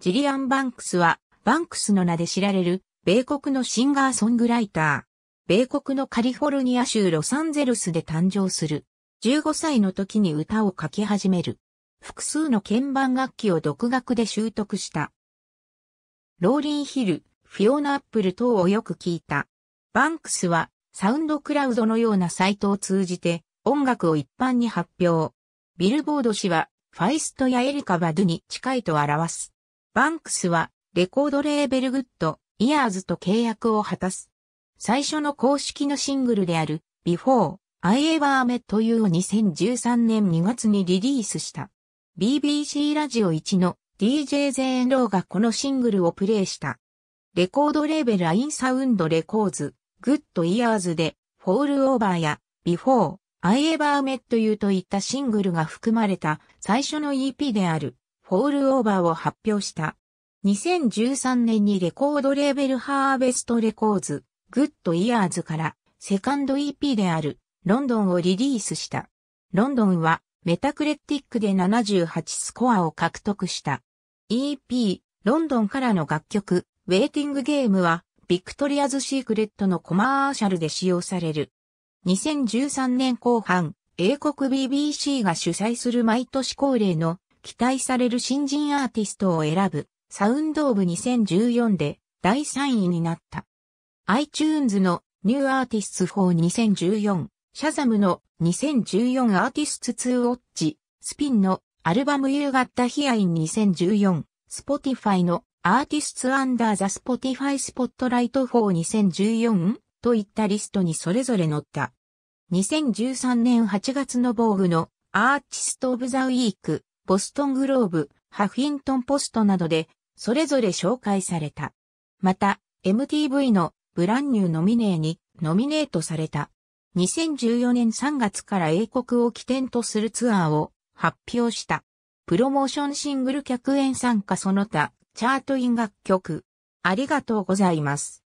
ジリアン・バンクスは、バンクスの名で知られる、米国のシンガーソングライター。米国のカリフォルニア州ロサンゼルスで誕生する。15歳の時に歌を書き始める。複数の鍵盤楽器を独学で習得した。ローリン・ヒル、フィオナ・アップル等をよく聞いた。バンクスは、サウンドクラウドのようなサイトを通じて、音楽を一般に発表。ビルボード氏は、ファイストやエリカ・バドゥに近いと表す。バンクスはレコードレーベルグッド、イヤーズと契約を果たす。最初の公式のシングルである Before I Ever Met You を2013年2月にリリースした。BBC ラジオ1の DJ ゼーンローがこのシングルをプレイした。レコードレーベルアインサウンドレコーズ、グッドイヤーズで、フォールオーバーや、Before I Ever Met You といったシングルが含まれた最初の EP である、フォールオーバーを発表した。2013年にレコードレーベルハーベストレコーズ、グッドイヤーズからセカンド EP であるロンドンをリリースした。ロンドンはメタクレティックで78スコアを獲得した。EP、ロンドンからの楽曲、ウェイティングゲームはビクトリアズ・シークレットのコマーシャルで使用される。2013年後半、英国 BBC が主催する毎年恒例の期待される新人アーティストを選ぶ、サウンドオブ2014で第3位になった。iTunes のニューアーティスト42014、シャザムの2014アーティスト2ウォッチ、スピンのアルバム夕方ヒアイン2014、Spotify のアーティストアンダーザ Spotify スポットライト4 2014といったリストにそれぞれ載った。2013年8月の防具のアーティストオブザウィークボストングローブ、ハフィントンポストなどで、それぞれ紹介された。また、MTV のブランニューノミネーにノミネートされた。2014年3月から英国を起点とするツアーを発表した。プロモーションシングル客演参加その他、チャートイン楽曲。ありがとうございます。